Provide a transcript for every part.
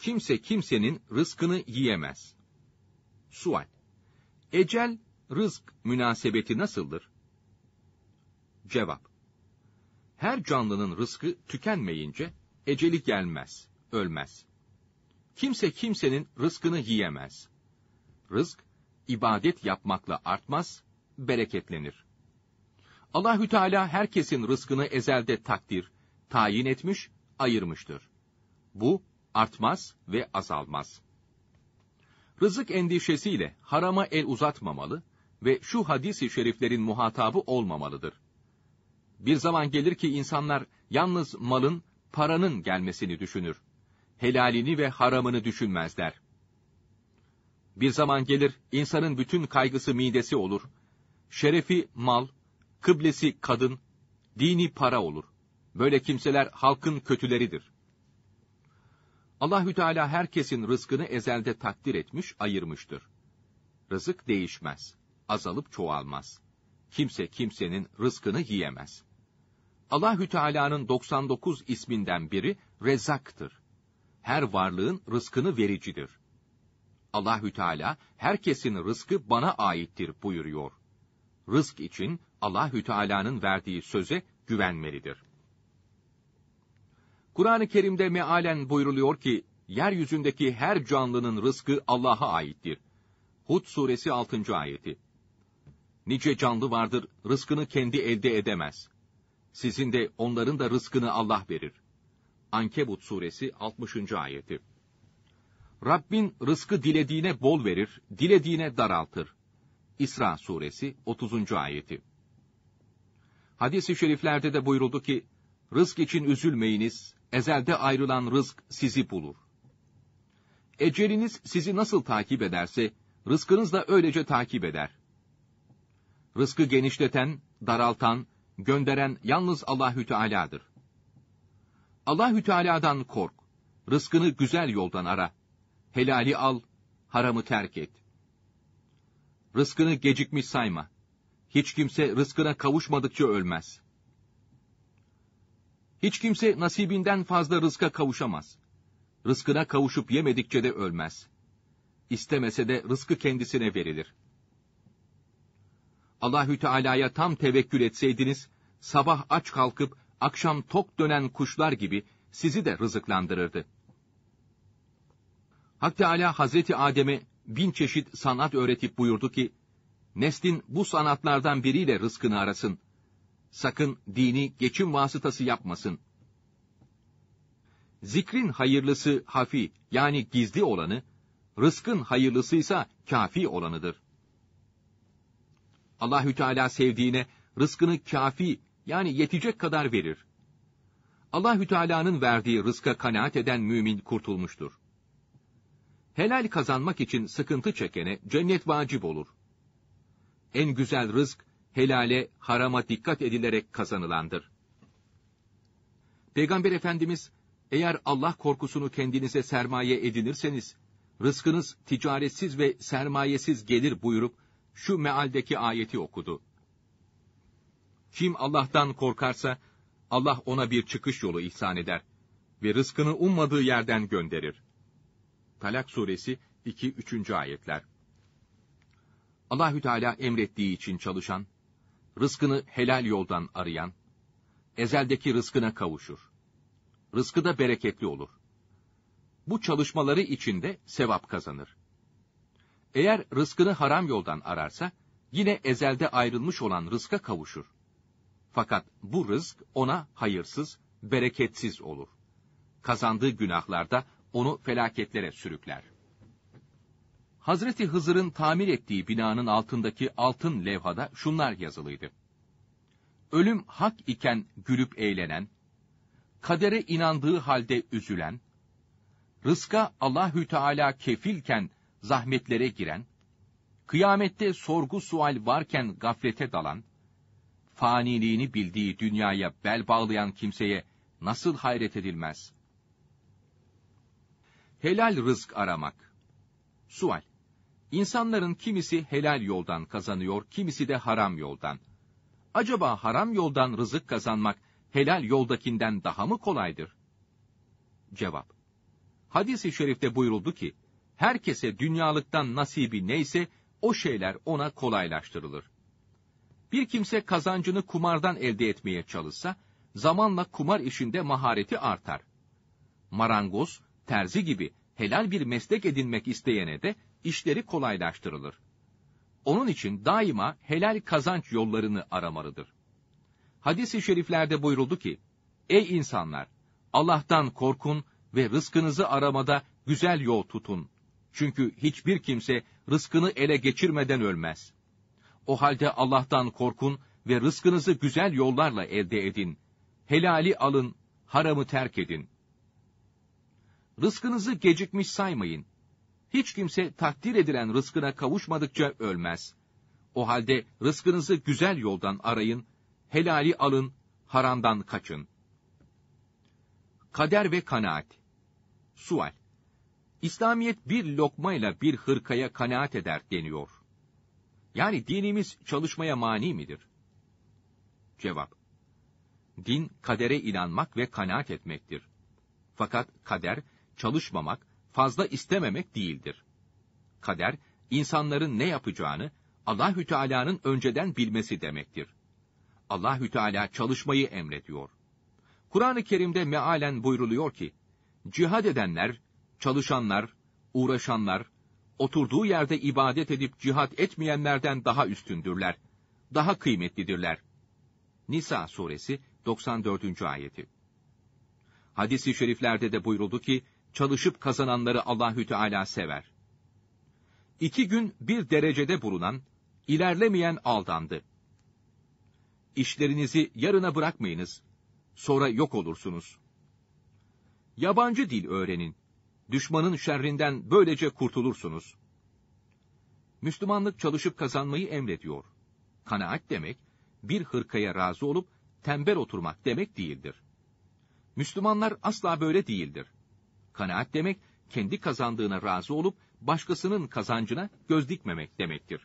Kimse kimsenin rızkını yiyemez. Sual. Ecel, rızk münasebeti nasıldır? Cevap. Her canlının rızkı tükenmeyince eceli gelmez, ölmez. Kimse kimsenin rızkını yiyemez. Rızk, ibadet yapmakla artmaz, bereketlenir. Allahü Teala herkesin rızkını ezelde takdir, tayin etmiş, ayırmıştır. Bu artmaz ve azalmaz. Rızık endişesiyle harama el uzatmamalı ve şu hadis-i şeriflerin muhatabı olmamalıdır. Bir zaman gelir ki insanlar yalnız malın, paranın gelmesini düşünür. Helalini ve haramını düşünmezler. Bir zaman gelir insanın bütün kaygısı midesi olur. Şerefi mal, kıblesi kadın, dini para olur. Böyle kimseler halkın kötüleridir.'' Allahü Teala herkesin rızkını ezelde takdir etmiş, ayırmıştır. Rızık değişmez, azalıp çoğalmaz. Kimse kimsenin rızkını yiyemez. Allahü Teala'nın 99 isminden biri Rezaktır. Her varlığın rızkını vericidir. Allahü Teala herkesin rızkı bana aittir buyuruyor. Rızk için Allahü Teala'nın verdiği söze güvenmelidir. Kur'an-ı Kerim'de mealen buyruluyor ki, yeryüzündeki her canlının rızkı Allah'a aittir. Hud suresi 6. ayeti. Nice canlı vardır, rızkını kendi elde edemez. Sizin de onların da rızkını Allah verir. Ankebut suresi 60. ayeti. Rabbin rızkı dilediğine bol verir, dilediğine daraltır. İsra suresi 30. ayeti. Hadis-i şeriflerde de buyuruldu ki, rızk için üzülmeyiniz, ezelde ayrılan rızk sizi bulur. Eceliniz sizi nasıl takip ederse, rızkınız da öylece takip eder. Rızkı genişleten, daraltan, gönderen yalnız Allahü Teala'dır. Allahü Teala'dan kork. Rızkını güzel yoldan ara. Helali al, haramı terk et. Rızkını gecikmiş sayma. Hiç kimse rızkına kavuşmadıkça ölmez.'' Hiç kimse nasibinden fazla rızka kavuşamaz. Rızkına kavuşup yemedikçe de ölmez. İstemese de rızkı kendisine verilir. Allahü Teala'ya tam tevekkül etseydiniz, sabah aç kalkıp akşam tok dönen kuşlar gibi sizi de rızıklandırırdı. Hak Teala Hazreti Adem'e bin çeşit sanat öğretip buyurdu ki, neslin bu sanatlardan biriyle rızkını arasın.'' Sakın dini geçim vasıtası yapmasın. Zikrin hayırlısı hafi yani gizli olanı, rızkın hayırlısıysa kafi olanıdır. Allahü Teala sevdiğine rızkını kafi yani yetecek kadar verir. Allahü Teala'nın verdiği rızka kanaat eden mümin kurtulmuştur. Helal kazanmak için sıkıntı çekene cennet vacip olur. En güzel rızk helale, harama dikkat edilerek kazanılandır. Peygamber Efendimiz, eğer Allah korkusunu kendinize sermaye edinirseniz, rızkınız ticaretsiz ve sermayesiz gelir buyurup, şu mealdeki ayeti okudu. Kim Allah'tan korkarsa, Allah ona bir çıkış yolu ihsan eder ve rızkını ummadığı yerden gönderir. Talak suresi 2-3. ayetler. Allahü Teala emrettiği için çalışan, rızkını helal yoldan arayan, ezeldeki rızkına kavuşur. Rızkı da bereketli olur. Bu çalışmaları içinde sevap kazanır. Eğer rızkını haram yoldan ararsa, yine ezelde ayrılmış olan rızka kavuşur. Fakat bu rızk ona hayırsız, bereketsiz olur. Kazandığı günahlarda onu felaketlere sürükler. Hazreti Hızır'ın tamir ettiği binanın altındaki altın levhada şunlar yazılıydı. Ölüm hak iken gülüp eğlenen, kadere inandığı halde üzülen, rızka Allahü Teala kefilken zahmetlere giren, kıyamette sorgu sual varken gaflete dalan, faniliğini bildiği dünyaya bel bağlayan kimseye nasıl hayret edilmez? Helal rızk aramak. Sual. İnsanların kimisi helal yoldan kazanıyor, kimisi de haram yoldan. Acaba haram yoldan rızık kazanmak helal yoldakinden daha mı kolaydır? Cevap. Hadis-i şerifte buyuruldu ki, herkese dünyalıktan nasibi neyse o şeyler ona kolaylaştırılır. Bir kimse kazancını kumardan elde etmeye çalışsa, zamanla kumar işinde mahareti artar. Marangoz, terzi gibi helal bir meslek edinmek isteyene de işleri kolaylaştırılır. Onun için daima helal kazanç yollarını aramalıdır. Hadis-i şeriflerde buyuruldu ki, Ey insanlar! Allah'tan korkun ve rızkınızı aramada güzel yol tutun. Çünkü hiçbir kimse rızkını ele geçirmeden ölmez. O halde Allah'tan korkun ve rızkınızı güzel yollarla elde edin. Helali alın, haramı terk edin.'' Rızkınızı gecikmiş saymayın. Hiç kimse takdir edilen rızkına kavuşmadıkça ölmez. O halde rızkınızı güzel yoldan arayın, helali alın, haramdan kaçın. Kader ve kanaat. Sual. İslamiyet bir lokmayla bir hırkaya kanaat eder deniyor. Yani dinimiz çalışmaya mani midir? Cevap. Din kadere inanmak ve kanaat etmektir. Fakat kader çalışmamak, fazla istememek değildir. Kader, insanların ne yapacağını Allahü Teala'nın önceden bilmesi demektir. Allahü Teala çalışmayı emrediyor. Kur'an-ı Kerim'de mealen buyruluyor ki, cihad edenler, çalışanlar, uğraşanlar, oturduğu yerde ibadet edip cihad etmeyenlerden daha üstündürler, daha kıymetlidirler. Nisa suresi 94. ayeti. Hadis-i şeriflerde de buyruldu ki, çalışıp kazananları Allahü Teala sever. İki gün bir derecede bulunan, ilerlemeyen aldandı. İşlerinizi yarına bırakmayınız, sonra yok olursunuz. Yabancı dil öğrenin, düşmanın şerrinden böylece kurtulursunuz. Müslümanlık çalışıp kazanmayı emrediyor. Kanaat demek, bir hırkaya razı olup tembel oturmak demek değildir. Müslümanlar asla böyle değildir. Kanaat demek, kendi kazandığına razı olup, başkasının kazancına göz dikmemek demektir.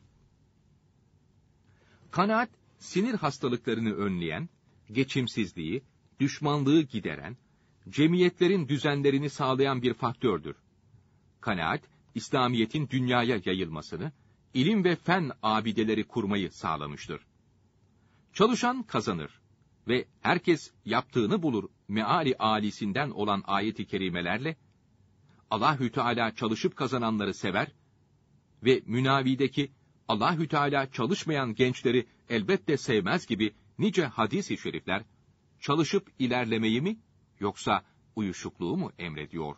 Kanaat, sinir hastalıklarını önleyen, geçimsizliği, düşmanlığı gideren, cemiyetlerin düzenlerini sağlayan bir faktördür. Kanaat, İslamiyet'in dünyaya yayılmasını, ilim ve fen abideleri kurmayı sağlamıştır. Çalışan kazanır ve herkes yaptığını bulur meali alisinden olan ayeti kerimelerle Allahü Teala çalışıp kazananları sever ve münavideki Allahü Teala çalışmayan gençleri elbette sevmez gibi nice hadis-i şerifler çalışıp ilerlemeyi mi yoksa uyuşukluğu mu emrediyor?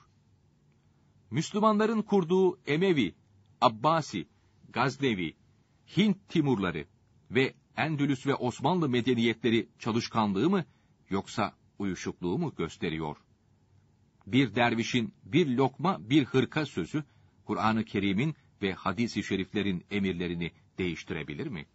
Müslümanların kurduğu Emevi, Abbasi, Gaznevi, Hint Timurları ve Endülüs ve Osmanlı medeniyetleri çalışkanlığı mı yoksa uyuşukluğu mu gösteriyor? Bir dervişin bir lokma bir hırka sözü, Kur'an-ı Kerim'in ve hadis-i şeriflerin emirlerini değiştirebilir mi?''